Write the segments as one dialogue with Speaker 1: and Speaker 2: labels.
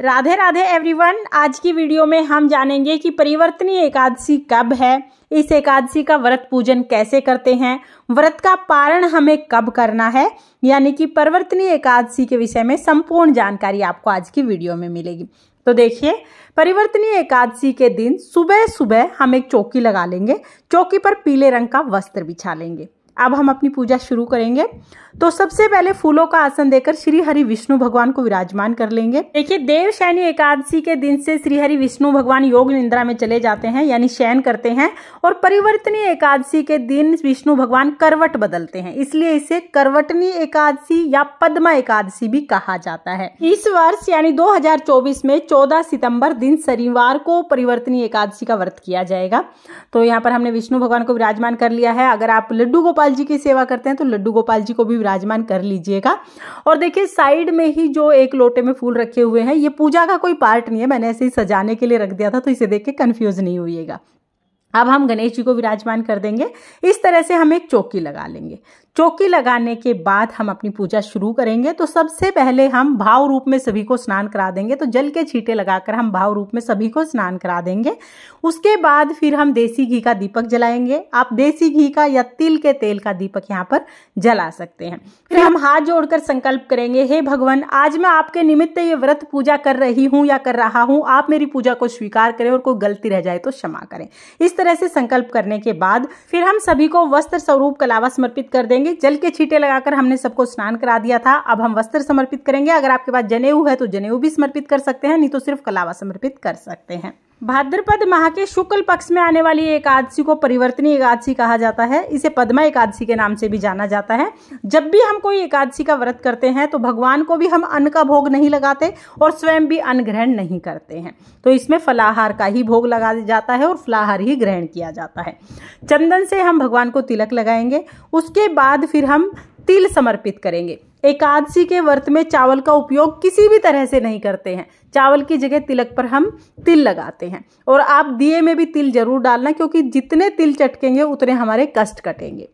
Speaker 1: Radhe Radhe everyone आज की video में हम जानेंगे कि परिवर्तनी एकादशी कब है इस एकादशी का व्रत पूजन कैसे करते हैं व्रत का पारण हमें कब करना है यानी कि परिवर्तनी एकादशी के विषय में संपूर्ण जानकारी आपको आज की वीडियो में मिलेगी तो देखिए परिवर्तनीय एकादशी के दिन सुबह सुबह हम एक चौकी लगा लेंगे चौकी पर पीले रंग का वस्त्र बिछा लेंगे अब हम अपनी पूजा शुरू करेंगे तो सबसे पहले फूलों का आसन देकर श्री हरि विष्णु भगवान को विराजमान कर लेंगे देखिए देव शैनी एकादशी के दिन से श्री हरि विष्णु भगवान योग निंद्रा में चले जाते हैं यानी शयन करते हैं और परिवर्तनीय एकादशी के दिन विष्णु भगवान करवट बदलते हैं इसलिए इसे करवटनी एकादशी या पद्मा एकादशी भी कहा जाता है इस वर्ष यानी दो में चौदह सितंबर दिन शनिवार को परिवर्तनीय एकादशी का व्रत किया जाएगा तो यहाँ पर हमने विष्णु भगवान को विराजमान कर लिया है अगर आप लड्डू गोपाल गोपाल जी की सेवा करते हैं तो लड्डू गोपाल जी को भी विराजमान कर लीजिएगा और देखिए साइड में ही जो एक लोटे में फूल रखे हुए हैं ये पूजा का कोई पार्ट नहीं है मैंने ऐसे ही सजाने के लिए रख दिया था तो इसे देख के कन्फ्यूज़ नहीं हुईगा अब हम गणेश जी को विराजमान कर देंगे इस तरह से हम एक चौकी लगा लेंगे चौकी लगाने के बाद हम अपनी पूजा शुरू करेंगे तो सबसे पहले हम भाव रूप में सभी को स्नान करा देंगे तो जल के छींटे लगाकर हम भाव रूप में सभी को स्नान करा देंगे उसके बाद फिर हम देसी घी का दीपक जलाएंगे आप देसी घी का या तिल के तेल का दीपक यहाँ पर जला सकते हैं फिर हम हाथ जोड़कर संकल्प करेंगे हे भगवान आज मैं आपके निमित्त ये व्रत पूजा कर रही हूँ या कर रहा हूँ आप मेरी पूजा को स्वीकार करें और कोई गलती रह जाए तो क्षमा करें इस तरह से संकल्प करने के बाद फिर हम सभी को वस्त्र स्वरूप कलावा समर्पित कर देंगे जल के छीटे लगाकर हमने सबको स्नान करा दिया था अब हम वस्त्र समर्पित करेंगे अगर आपके पास जनेऊ है तो जनेऊ भी समर्पित कर सकते हैं नहीं तो सिर्फ कलावा समर्पित कर सकते हैं भाद्रपद माह के शुक्ल पक्ष में आने वाली एकादशी को परिवर्तनीय एकादशी कहा जाता है इसे पद्मा एकादशी के नाम से भी जाना जाता है जब भी हम कोई एकादशी का व्रत करते हैं तो भगवान को भी हम अन्न का भोग नहीं लगाते और स्वयं भी अन्न ग्रहण नहीं करते हैं तो इसमें फलाहार का ही भोग लगा जाता है और फलाहार ही ग्रहण किया जाता है चंदन से हम भगवान को तिलक लगाएंगे उसके बाद फिर हम तिल समर्पित करेंगे एकादशी के व्रत में चावल का उपयोग किसी भी तरह से नहीं करते हैं चावल की जगह तिलक पर हम तिल लगाते हैं और आप दिए में भी तिल जरूर डालना क्योंकि जितने तिल चटकेंगे उतने हमारे कष्ट कटेंगे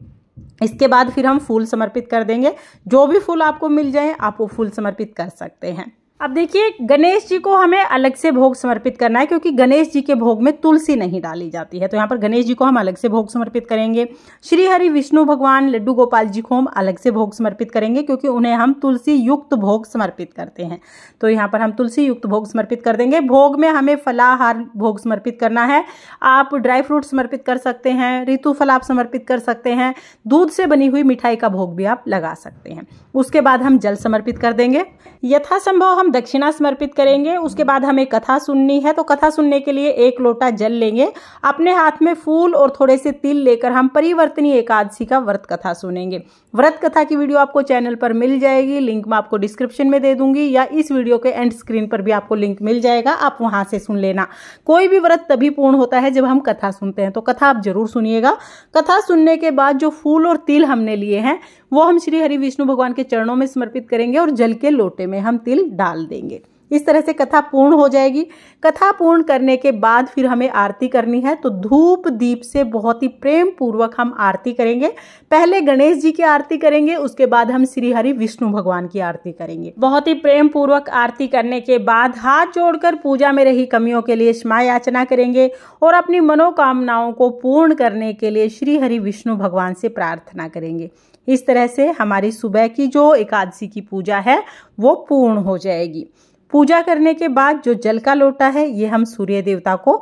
Speaker 1: इसके बाद फिर हम फूल समर्पित कर देंगे जो भी फूल आपको मिल जाए आप वो फूल समर्पित कर सकते हैं अब देखिए गणेश जी को हमें अलग से भोग समर्पित करना है क्योंकि गणेश जी के भोग में तुलसी नहीं डाली जाती है तो यहाँ पर गणेश जी को हम अलग से भोग समर्पित करेंगे श्री हरि विष्णु भगवान लड्डू गोपाल जी को हम अलग से भोग समर्पित करेंगे क्योंकि उन्हें हम तुलसी युक्त भोग समर्पित करते हैं तो यहाँ पर हम तुलसी युक्त भोग समर्पित कर देंगे भोग में हमें फलाहार भोग समर्पित करना है आप ड्राई फ्रूट समर्पित कर सकते हैं ऋतु फल आप समर्पित कर सकते हैं दूध से बनी हुई मिठाई का भोग भी आप लगा सकते हैं उसके बाद हम जल समर्पित कर देंगे यथासंभव हम दक्षिणा समर्पित करेंगे उसके बाद हमें कथा सुननी है तो कथा सुनने के लिए एक लोटा जल लेंगे अपने हाथ में फूल और थोड़े से तिल लेकर हम परिवर्तनीय एकादशी का व्रत कथा सुनेंगे व्रत कथा की वीडियो आपको चैनल पर मिल जाएगी लिंक मैं आपको डिस्क्रिप्शन में दे दूंगी या इस वीडियो के एंड स्क्रीन पर भी आपको लिंक मिल जाएगा आप वहां से सुन लेना कोई भी व्रत तभी पूर्ण होता है जब हम कथा सुनते हैं तो कथा आप जरूर सुनिएगा कथा सुनने के बाद जो फूल और तिल हमने लिए हैं वो हम श्री हरि विष्णु भगवान के चरणों में समर्पित करेंगे और जल के लोटे में हम तिल डाल डाल देंगे इस तरह से कथा पूर्ण हो जाएगी कथा पूर्ण करने के बाद फिर हमें आरती करनी है तो धूप दीप से बहुत ही प्रेम पूर्वक हम आरती करेंगे पहले गणेश जी की आरती करेंगे उसके बाद हम श्री हरि विष्णु भगवान की आरती करेंगे बहुत ही प्रेम पूर्वक आरती करने के बाद हाथ जोड़कर पूजा में रही कमियों के लिए क्षमा याचना करेंगे और अपनी मनोकामनाओं को पूर्ण करने के लिए श्री हरि विष्णु भगवान से प्रार्थना करेंगे इस तरह से हमारी सुबह की जो एकादशी की पूजा है वो पूर्ण हो जाएगी पूजा करने के बाद जो जल का लोटा है ये हम सूर्य देवता को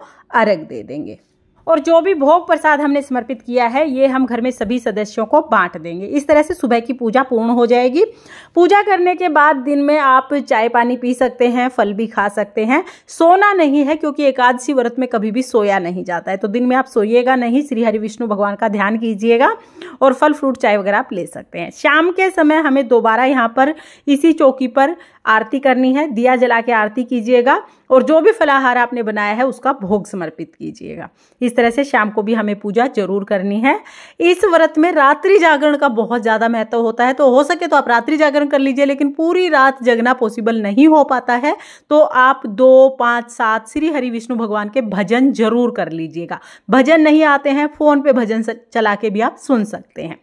Speaker 1: अर्घ दे देंगे और जो भी भोग प्रसाद हमने समर्पित किया है ये हम घर में सभी सदस्यों को बांट देंगे इस तरह से सुबह की पूजा पूर्ण हो जाएगी पूजा करने के बाद दिन में आप चाय पानी पी सकते हैं फल भी खा सकते हैं सोना नहीं है क्योंकि एकादशी व्रत में कभी भी सोया नहीं जाता है तो दिन में आप सोइएगा नहीं श्री हरि विष्णु भगवान का ध्यान कीजिएगा और फल फ्रूट चाय वगैरह आप ले सकते हैं शाम के समय हमें दोबारा यहाँ पर इसी चौकी पर आरती करनी है दिया जला के आरती कीजिएगा और जो भी फलाहार आपने बनाया है उसका भोग समर्पित कीजिएगा इस तरह से शाम को भी हमें पूजा जरूर करनी है इस व्रत में रात्रि जागरण का बहुत ज़्यादा महत्व होता है तो हो सके तो आप रात्रि जागरण कर लीजिए लेकिन पूरी रात जगना पॉसिबल नहीं हो पाता है तो आप दो पाँच सात श्री हरि विष्णु भगवान के भजन जरूर कर लीजिएगा भजन नहीं आते हैं फ़ोन पर भजन चला के भी आप सुन सकते हैं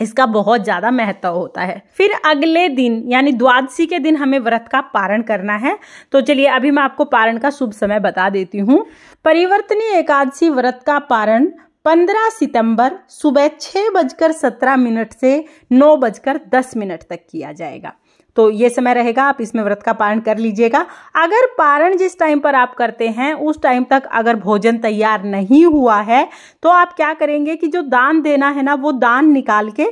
Speaker 1: इसका बहुत ज़्यादा महत्व होता है फिर अगले दिन यानी द्वादशी के दिन हमें व्रत का पारण करना है तो चलिए अभी मैं आपको पारण का शुभ समय बता देती हूँ परिवर्तनीय एकादशी व्रत का पारण 15 सितंबर सुबह छः बजकर सत्रह मिनट से नौ बजकर दस मिनट तक किया जाएगा तो ये समय रहेगा आप इसमें व्रत का पारण कर लीजिएगा अगर पारण जिस टाइम पर आप करते हैं उस टाइम तक अगर भोजन तैयार नहीं हुआ है तो आप क्या करेंगे कि जो दान देना है ना वो दान निकाल के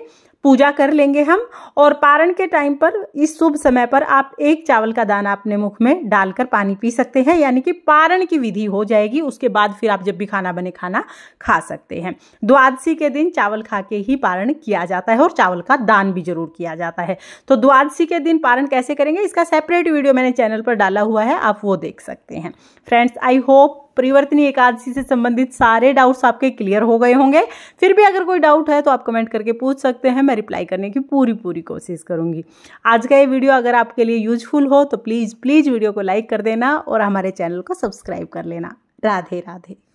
Speaker 1: पूजा कर लेंगे हम और पारण के टाइम पर इस शुभ समय पर आप एक चावल का दाना अपने मुख में डालकर पानी पी सकते हैं यानी कि पारण की विधि हो जाएगी उसके बाद फिर आप जब भी खाना बने खाना खा सकते हैं द्वादशी के दिन चावल खा के ही पारण किया जाता है और चावल का दान भी जरूर किया जाता है तो द्वादशी के दिन पारण कैसे करेंगे इसका सेपरेट वीडियो मैंने चैनल पर डाला हुआ है आप वो देख सकते हैं friends I hope Parivartini Ekadashi से संबंधित सारे डाउट्स आपके क्लियर हो गए होंगे फिर भी अगर कोई डाउट है तो आप कमेंट करके पूछ सकते हैं मैं रिप्लाई करने की पूरी पूरी कोशिश करूंगी आज का ये वीडियो अगर आपके लिए यूजफुल हो तो प्लीज़ प्लीज़ वीडियो को लाइक कर देना और हमारे चैनल को सब्सक्राइब कर लेना राधे राधे